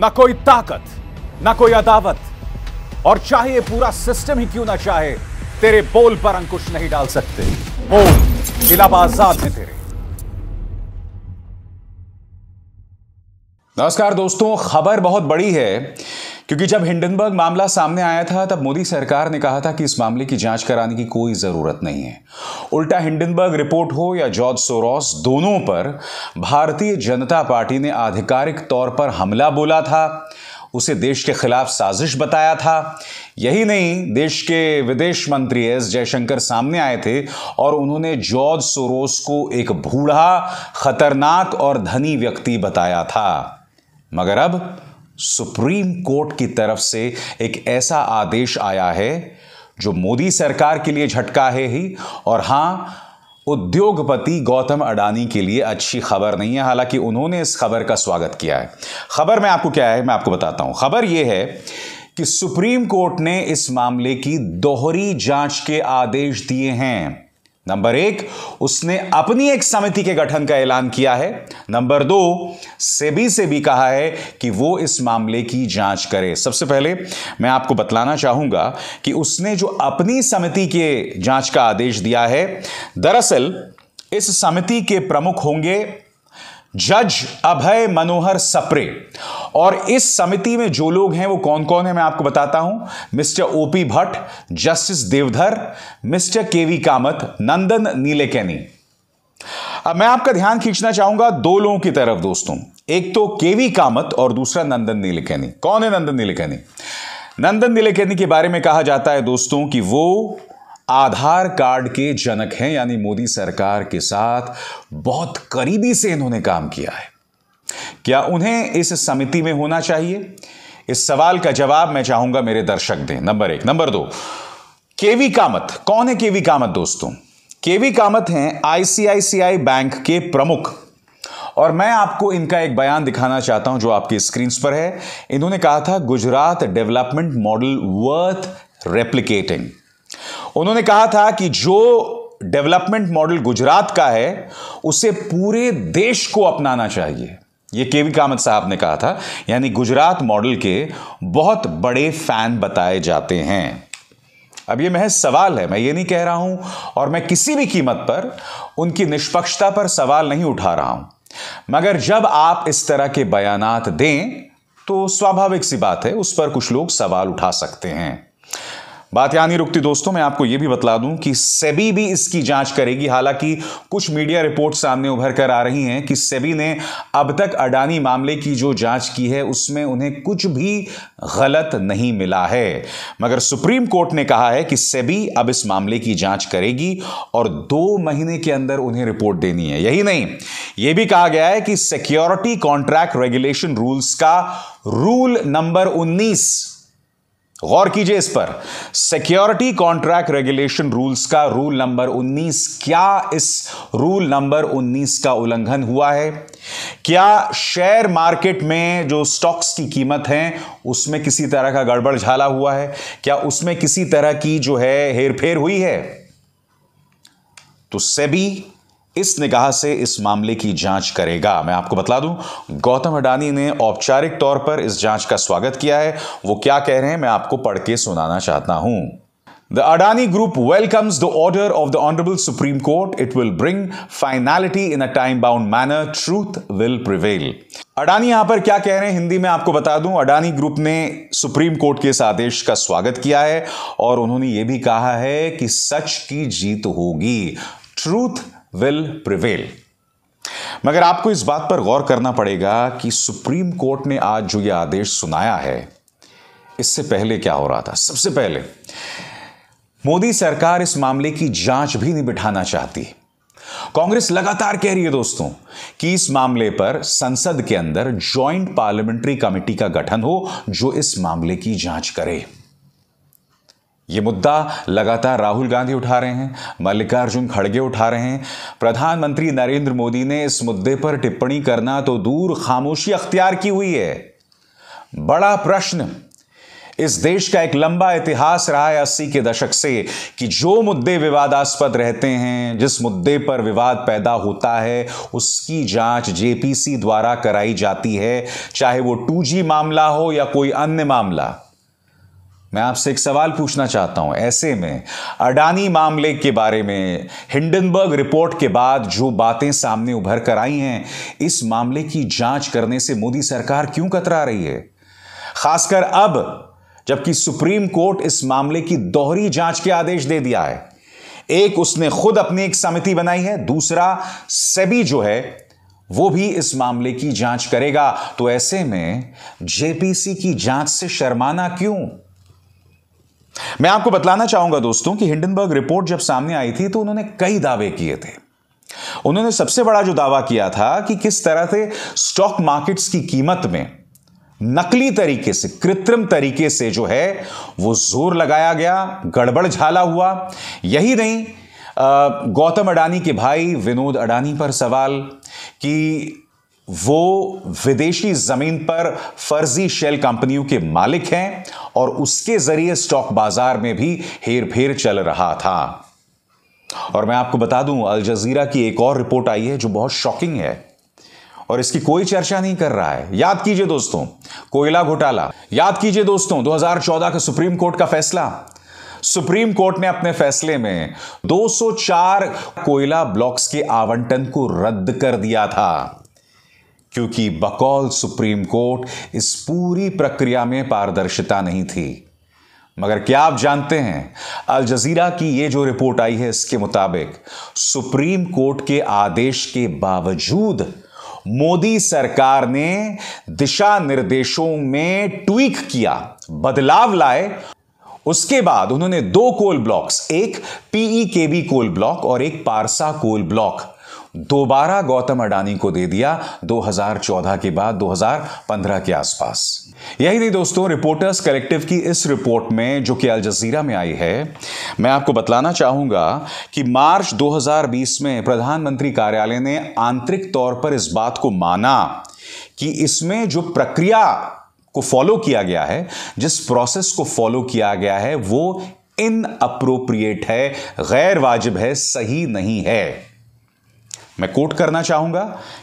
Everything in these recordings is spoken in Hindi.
ना कोई ताकत ना कोई अदावत और चाहे पूरा सिस्टम ही क्यों ना चाहे तेरे बोल पर अंकुश नहीं डाल सकते बोल इलाबा में तेरे नमस्कार दोस्तों खबर बहुत बड़ी है क्योंकि जब हिंडनबर्ग मामला सामने आया था तब मोदी सरकार ने कहा था कि इस मामले की जांच कराने की कोई ज़रूरत नहीं है उल्टा हिंडनबर्ग रिपोर्ट हो या जॉर्ज सोरॉस दोनों पर भारतीय जनता पार्टी ने आधिकारिक तौर पर हमला बोला था उसे देश के खिलाफ साजिश बताया था यही नहीं देश के विदेश मंत्री एस जयशंकर सामने आए थे और उन्होंने जॉर्ज सोरोस को एक भूढ़ा खतरनाक और धनी व्यक्ति बताया था मगर अब सुप्रीम कोर्ट की तरफ से एक ऐसा आदेश आया है जो मोदी सरकार के लिए झटका है ही और हां उद्योगपति गौतम अडानी के लिए अच्छी खबर नहीं है हालांकि उन्होंने इस खबर का स्वागत किया है खबर में आपको क्या है मैं आपको बताता हूं खबर यह है कि सुप्रीम कोर्ट ने इस मामले की दोहरी जांच के आदेश दिए हैं नंबर एक उसने अपनी एक समिति के गठन का ऐलान किया है नंबर दो सेबी से भी कहा है कि वो इस मामले की जांच करे सबसे पहले मैं आपको बतलाना चाहूंगा कि उसने जो अपनी समिति के जांच का आदेश दिया है दरअसल इस समिति के प्रमुख होंगे जज अभय मनोहर सप्रे और इस समिति में जो लोग हैं वो कौन कौन है मैं आपको बताता हूं mister OP Bhatt justice Deodhar mister KV Kamath Nandan Nilekani अब मैं आपका ध्यान खींचना चाहूंगा दो लोगों की तरफ दोस्तों एक तो केवी कामत और दूसरा नंदन नीलेकैनी कौन है नंदन नीलेकैनी नंदन नीलेकैनी के बारे में कहा जाता है दोस्तों कि वो आधार कार्ड के जनक हैं यानी मोदी सरकार के साथ बहुत करीबी से इन्होंने काम किया है क्या उन्हें इस समिति में होना चाहिए इस सवाल का जवाब मैं चाहूंगा मेरे दर्शक दें नंबर एक नंबर दो केवी कामत कौन है केवी कामत दोस्तों केवी कामत हैं आईसीआईसीआई बैंक के प्रमुख और मैं आपको इनका एक बयान दिखाना चाहता हूं जो आपकी स्क्रीन पर है इन्होंने कहा था Gujarat development model worth replicating उन्होंने कहा था कि जो डेवलपमेंट मॉडल गुजरात का है उसे पूरे देश को अपनाना चाहिए यह के वी कामत साहब ने कहा था यानी गुजरात मॉडल के बहुत बड़े फैन बताए जाते हैं अब यह महज सवाल है मैं ये नहीं कह रहा हूं और मैं किसी भी कीमत पर उनकी निष्पक्षता पर सवाल नहीं उठा रहा हूं मगर जब आप इस तरह के बयानात दें तो स्वाभाविक सी बात है उस पर कुछ लोग सवाल उठा सकते हैं बात यहां नहीं रुकती दोस्तों मैं आपको यह भी बतला दूं कि सेबी भी इसकी जांच करेगी हालांकि कुछ मीडिया रिपोर्ट सामने उभर कर आ रही हैं कि सेबी ने अब तक अडानी मामले की जो जांच की है उसमें उन्हें कुछ भी गलत नहीं मिला है मगर सुप्रीम कोर्ट ने कहा है कि सेबी अब इस मामले की जांच करेगी और दो महीने के अंदर उन्हें रिपोर्ट देनी है यही नहीं यह भी कहा गया है कि सिक्योरिटी कॉन्ट्रैक्ट रेगुलेशन रूल्स का रूल नंबर उन्नीस गौर कीजिए इस पर सिक्योरिटी कॉन्ट्रैक्ट रेगुलेशन रूल्स का रूल नंबर 19 क्या इस रूल नंबर 19 का उल्लंघन हुआ है क्या शेयर मार्केट में जो स्टॉक्स की कीमत है उसमें किसी तरह का गड़बड़ झाला हुआ है क्या उसमें किसी तरह की जो है हेरफेर हुई है तो सेबी इस निगाह से इस मामले की जांच करेगा मैं आपको बता दूं गौतम अडानी ने औपचारिक तौर पर इस जांच का स्वागत किया है वो क्या कह रहे हैं मैं आपको पढ़ के सुनाना चाहता हूं the Adani group welcomes the order of the honourable Supreme Court it will bring finality in a time bound manner truth will prevail Adani यहां पर क्या कह रहे हैं हिंदी में आपको बता दूं अडानी ग्रुप ने सुप्रीम कोर्ट के इस आदेश का स्वागत किया है और उन्होंने यह भी कहा है कि सच की जीत होगी ट्रूथ विल प्रिवेल मगर आपको इस बात पर गौर करना पड़ेगा कि सुप्रीम कोर्ट ने आज जो यह आदेश सुनाया है इससे पहले क्या हो रहा था सबसे पहले मोदी सरकार इस मामले की जांच भी नहीं बिठाना चाहती कांग्रेस लगातार कह रही है दोस्तों कि इस मामले पर संसद के अंदर ज्वाइंट पार्लियामेंट्री कमेटी का गठन हो जो इस मामले की जांच करे ये मुद्दा लगातार राहुल गांधी उठा रहे हैं मल्लिकार्जुन खड़गे उठा रहे हैं प्रधानमंत्री नरेंद्र मोदी ने इस मुद्दे पर टिप्पणी करना तो दूर खामोशी अख्तियार की हुई है बड़ा प्रश्न इस देश का एक लंबा इतिहास रहा है अस्सी के दशक से कि जो मुद्दे विवादास्पद रहते हैं जिस मुद्दे पर विवाद पैदा होता है उसकी जांच जेपीसी द्वारा कराई जाती है चाहे वो टू मामला हो या कोई अन्य मामला मैं आपसे एक सवाल पूछना चाहता हूं ऐसे में अडानी मामले के बारे में हिंडनबर्ग रिपोर्ट के बाद जो बातें सामने उभर कर आई हैं इस मामले की जांच करने से मोदी सरकार क्यों कतरा रही है खासकर अब जबकि सुप्रीम कोर्ट इस मामले की दोहरी जांच के आदेश दे दिया है एक उसने खुद अपनी एक समिति बनाई है दूसरा सेबी जो है वो भी इस मामले की जांच करेगा तो ऐसे में जेपीसी की जांच से शर्माना क्यों मैं आपको बतलाना चाहूंगा दोस्तों कि हिंडनबर्ग रिपोर्ट जब सामने आई थी तो उन्होंने कई दावे किए थे उन्होंने सबसे बड़ा जो दावा किया था कि किस तरह से स्टॉक मार्केट्स की कीमत में नकली तरीके से कृत्रिम तरीके से जो है वो जोर लगाया गया गड़बड़ झाला हुआ यही नहीं गौतम अडानी के भाई विनोद अडानी पर सवाल कि वो विदेशी जमीन पर फर्जी शेल कंपनियों के मालिक हैं और उसके जरिए स्टॉक बाजार में भी हेर फेर चल रहा था और मैं आपको बता दूं अल जजीरा की एक और रिपोर्ट आई है जो बहुत शॉकिंग है और इसकी कोई चर्चा नहीं कर रहा है याद कीजिए दोस्तों कोयला घोटाला याद कीजिए दोस्तों 2014 का सुप्रीम कोर्ट का फैसला सुप्रीम कोर्ट ने अपने फैसले में 204 कोयला ब्लॉक्स के आवंटन को रद्द कर दिया था क्योंकि बकौल सुप्रीम कोर्ट इस पूरी प्रक्रिया में पारदर्शिता नहीं थी मगर क्या आप जानते हैं अल जजीरा की यह जो रिपोर्ट आई है इसके मुताबिक सुप्रीम कोर्ट के आदेश के बावजूद मोदी सरकार ने दिशा निर्देशों में ट्वीक किया बदलाव लाए उसके बाद उन्होंने दो कोल ब्लॉक्स एक PE KB e coal block और एक पारसा कोल ब्लॉक दोबारा गौतम अडानी को दे दिया 2014 के बाद 2015 के आसपास यही नहीं दोस्तों रिपोर्टर्स कलेक्टिव की इस रिपोर्ट में जो कि अल जजीरा में आई है मैं आपको बतलाना चाहूंगा कि मार्च 2020 में प्रधानमंत्री कार्यालय ने आंतरिक तौर पर इस बात को माना कि इसमें जो प्रक्रिया को फॉलो किया गया है जिस प्रोसेस को फॉलो किया गया है वो इन अप्रोप्रिएट है गैर वाजिब है सही नहीं है मैं कोट करना चाहूंगा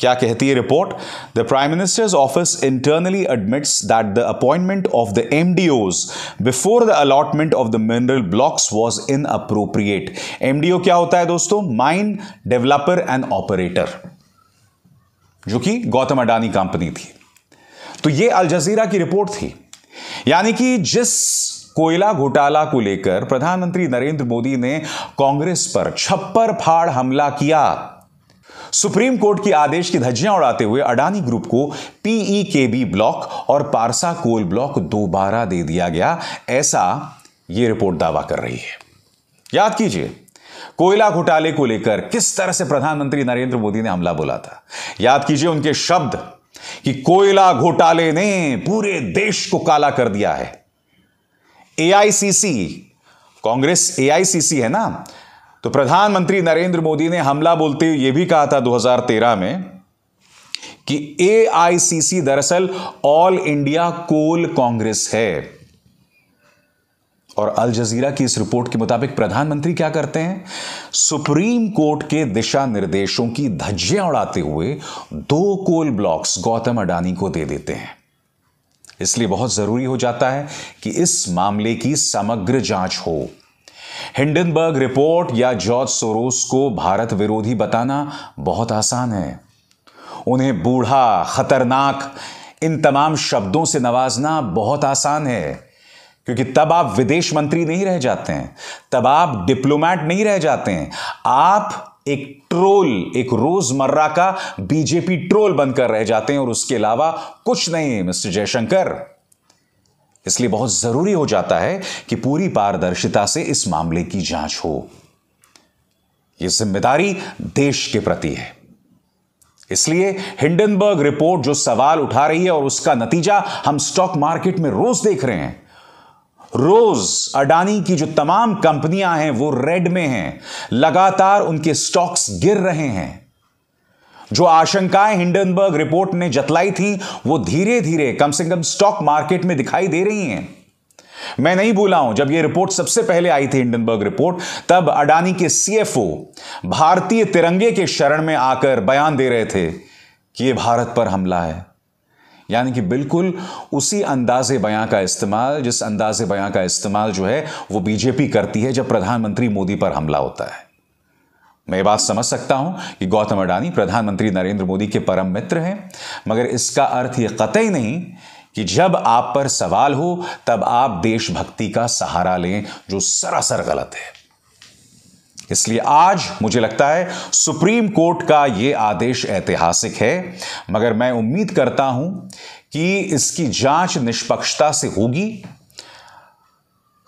क्या कहती है report the Prime Minister's Office internally admits that the appointment of the MDOs before the allotment of the mineral blocks was inappropriate MDO क्या होता है दोस्तों माइन डेवलपर एंड ऑपरेटर जो कि गौतम अडानी कंपनी थी तो ये अल जजीरा की रिपोर्ट थी यानी कि जिस कोयला घोटाला को लेकर प्रधानमंत्री नरेंद्र मोदी ने कांग्रेस पर छप्पर फाड़ हमला किया सुप्रीम कोर्ट के आदेश की धज्जियां उड़ाते हुए अडानी ग्रुप को पीई के बी ब्लॉक और पारसा कोल ब्लॉक दोबारा दे दिया गया ऐसा यह रिपोर्ट दावा कर रही है याद कीजिए कोयला घोटाले को लेकर किस तरह से प्रधानमंत्री नरेंद्र मोदी ने हमला बोला था याद कीजिए उनके शब्द कि कोयला घोटाले ने पूरे देश को काला कर दिया है एआईसीसी कांग्रेस एआईसीसी है ना तो प्रधानमंत्री नरेंद्र मोदी ने हमला बोलते हुए यह भी कहा था 2013 में कि एआईसीसी दरअसल ऑल इंडिया कोल कांग्रेस है और अल जजीरा की इस रिपोर्ट के मुताबिक प्रधानमंत्री क्या करते हैं सुप्रीम कोर्ट के दिशा निर्देशों की धज्जियां उड़ाते हुए दो कोल ब्लॉक्स गौतम अडानी को दे देते हैं इसलिए बहुत जरूरी हो जाता है कि इस मामले की समग्र जांच हो हिंडनबर्ग रिपोर्ट या जॉर्ज सोरोस को भारत विरोधी बताना बहुत आसान है उन्हें बूढ़ा खतरनाक इन तमाम शब्दों से नवाजना बहुत आसान है क्योंकि तब आप विदेश मंत्री नहीं रह जाते हैं तब आप डिप्लोमैट नहीं रह जाते हैं आप एक ट्रोल एक रोजमर्रा का बीजेपी ट्रोल बनकर रह जाते हैं और उसके अलावा कुछ नहीं मिस्टर जयशंकर इसलिए बहुत जरूरी हो जाता है कि पूरी पारदर्शिता से इस मामले की जांच हो यह जिम्मेदारी देश के प्रति है इसलिए हिंडनबर्ग रिपोर्ट जो सवाल उठा रही है और उसका नतीजा हम स्टॉक मार्केट में रोज देख रहे हैं रोज अडानी की जो तमाम कंपनियां हैं वो रेड में हैं लगातार उनके स्टॉक्स गिर रहे हैं जो आशंकाएं हिंडनबर्ग रिपोर्ट ने जतलाई थी वो धीरे धीरे कम से कम स्टॉक मार्केट में दिखाई दे रही हैं मैं नहीं भूला हूं जब ये रिपोर्ट सबसे पहले आई थी हिंडनबर्ग रिपोर्ट तब अडानी के सीएफओ भारतीय तिरंगे के शरण में आकर बयान दे रहे थे कि यह भारत पर हमला है यानी कि बिल्कुल उसी अंदाजे बयां का इस्तेमाल जिस अंदाजे बयां का इस्तेमाल जो है वो बीजेपी करती है जब प्रधानमंत्री मोदी पर हमला होता है मैं बात समझ सकता हूं कि गौतम अडानी प्रधानमंत्री नरेंद्र मोदी के परम मित्र हैं मगर इसका अर्थ यह कतई नहीं कि जब आप पर सवाल हो तब आप देशभक्ति का सहारा लें जो सरासर गलत है इसलिए आज मुझे लगता है सुप्रीम कोर्ट का यह आदेश ऐतिहासिक है मगर मैं उम्मीद करता हूं कि इसकी जांच निष्पक्षता से होगी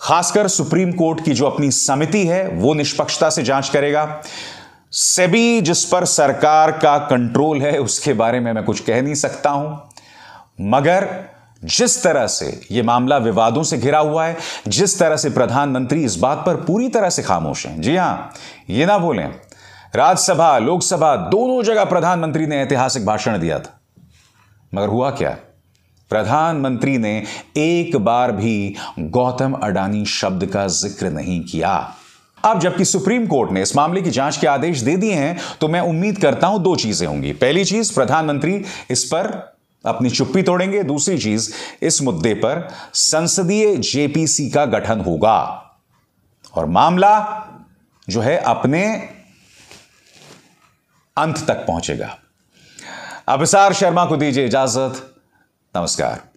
खासकर सुप्रीम कोर्ट की जो अपनी समिति है वो निष्पक्षता से जांच करेगा सेबी जिस पर सरकार का कंट्रोल है उसके बारे में मैं कुछ कह नहीं सकता हूं मगर जिस तरह से यह मामला विवादों से घिरा हुआ है जिस तरह से प्रधानमंत्री इस बात पर पूरी तरह से खामोश हैं जी हां यह ना बोलें राज्यसभा लोकसभा दोनों जगह प्रधानमंत्री ने ऐतिहासिक भाषण दिया था मगर हुआ क्या प्रधानमंत्री ने एक बार भी गौतम अडानी शब्द का जिक्र नहीं किया अब जबकि सुप्रीम कोर्ट ने इस मामले की जांच के आदेश दे दिए हैं तो मैं उम्मीद करता हूं दो चीजें होंगी पहली चीज प्रधानमंत्री इस पर अपनी चुप्पी तोड़ेंगे दूसरी चीज इस मुद्दे पर संसदीय जेपीसी का गठन होगा और मामला जो है अपने अंत तक पहुंचेगा अभिसार शर्मा को दीजिए इजाजत നമസ്കാരം